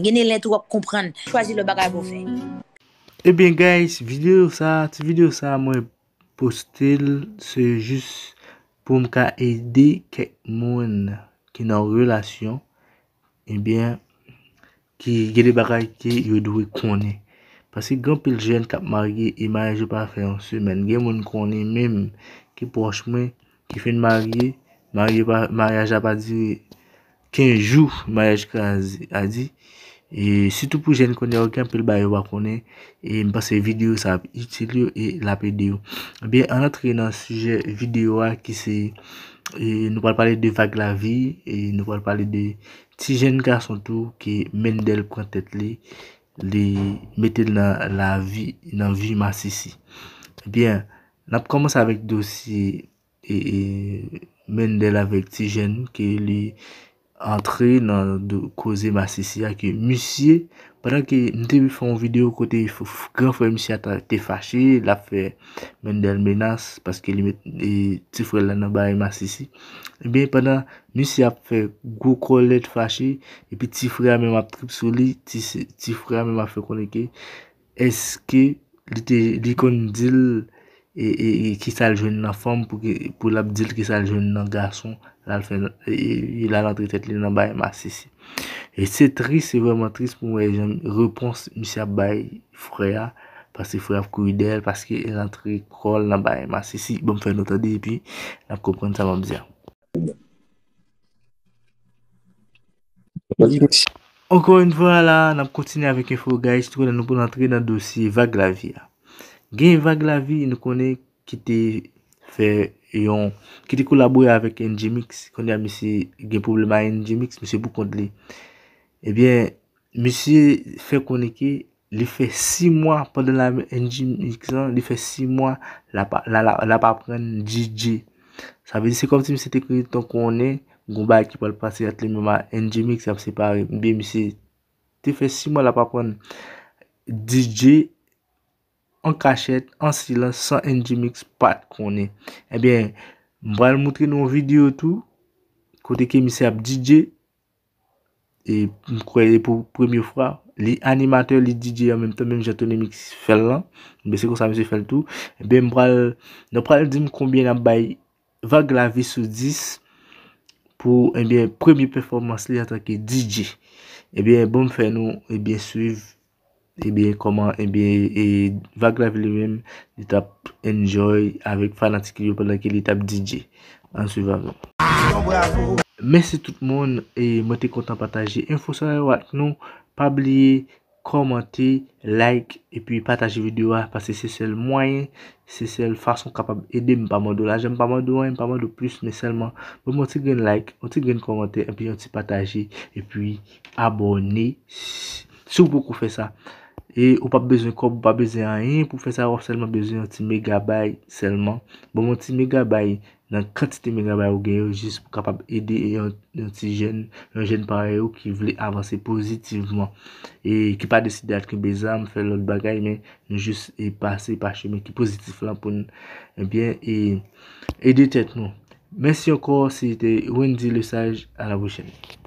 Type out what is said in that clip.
Gwene lè tou wap komprenn Chwazi lè bagay pou fè Ebyen eh guys, videyo sa Ti videyo sa mwen postel Se jist pou mka edi Kek moun Ki nan relasyon Ebyen Ki gède bagay ki yodwe konè Pase gampil jen kap marye E maye jopan fè yon semen Gen moun konè mèm Ki pochmen ki fè n marye Maye jopan di Kinjou maye jopan di E Soutou pou jen konye okan pou l baye wak konye Mpa se video sa iti li yo e la pe di yo Anotre nan suje video wak ki se e Nou pal pale de fag la vi e Nou pal pale de ti jen kason tou Ki men del kon tet li Li metel nan la vi, nan vi masisi Bien, nap koman sa vek dosi Men del avek ti jen ki li Entre nan do kouze masisi a ke musye Padan ke nou te mi fè an videyo kote Fouk an fè msi a ta te fache La fè men de an menas Paske li me e, ti fè la nan ba e masisi E eh ben padan Nisi a fè go kolet fache E pi ti fè a me ma tripe souli Ti fè a me ma fè konike Eske Li te di kon dil E, e, e ki sa l joun nan fom pou l ap dil ki sa l joun nan garson E, e la l antre tet li nan baye masisi E se tris, se vèman tris pou mwen E jen repons misi ap baye fureya Pase fureya pou kou idèl Pase ki l antre krol nan baye masisi Bon fè notade epi N ap kompren sa vèman diyan Okon yon vò la la N ap kontine avèk yon fò gaj Toko nan nou pou l antre nan dosi Vag la vi ya Gen yon vage la vi, yon konen ki te fe yon, ki te kolabouye avek NJMX, konen ya misi gen poublema NJMX, misi pou kond li. Ebyen, eh misi fe konen ki, li fe si mwa panden la NJMX, li fe si mwa la pa pren DJ. Sa vezi se kom ti misi te konen ton konen, gouba ki pou l'pase atle mouma NJMX, ap se pare. Bi misi te fe si mwa la pa pren DJ, an kachet, an sila, san NGMIX pat konen. Ebyen, eh mbwal mwotre nou videyo tou, kote ke mi se ap DJ, e mkweli pou premye fwa, li animatè, li DJ, an menmta menm jatone mi kis fel lan, mbwal se kon sa mi se fel tou, ebyen eh mbwal, nou pral dim konbyen ap bay vage la vi sou dis, pou ebyen eh premye performans li atake DJ. Ebyen, bon mfè nou, ebyen suyv, Ebyen koman ebyen E baglav liwem E tap enjoy Awek fanatik liwem Pendan ki li tap DJ An suivan Mese tout moun E moti kontan pataje Infosan wak nou Pabliye Komante Like Epyi pataje videwa Pase se sel mwoyen Se sel fason kapab Ede mpa mwado la Jem mpa mwado woyen Mpa mwado plus Ne selman Mwoti gen like Mwoti gen komante Epyi mti pataje Epyi abone Sou poukou fe sa Abone E ou pa beze kon, ou pa beze an yin, pou fe sa wap selman beze yon ti megabay selman. Bon, yon ti megabay, nan kantite megabay ou gen yo, jist pou kapab ede yon ti jen, yon jen pare yo ki vle avanse pozitivman. E ki pa deside ati ki bezan, fè lout bagay, men, nou jist e pase, e pa cheme ki pozitif lan pou nou. E bien, e, e de tet nou. Mensi yon kon, se ite Wendy Lesage, ala woshen.